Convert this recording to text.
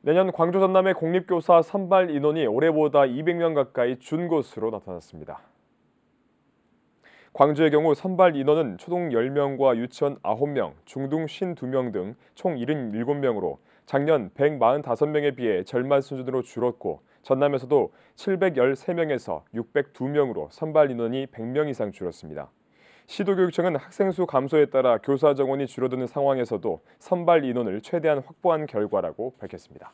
내년 광주 전남의 공립교사 선발 인원이 올해보다 200명 가까이 준 것으로 나타났습니다. 광주의 경우 선발 인원은 초등 10명과 유치원 9명, 중등 52명 등총 77명으로 작년 145명에 비해 절반 수준으로 줄었고 전남에서도 713명에서 602명으로 선발 인원이 100명 이상 줄었습니다. 시도교육청은 학생 수 감소에 따라 교사 정원이 줄어드는 상황에서도 선발 인원을 최대한 확보한 결과라고 밝혔습니다.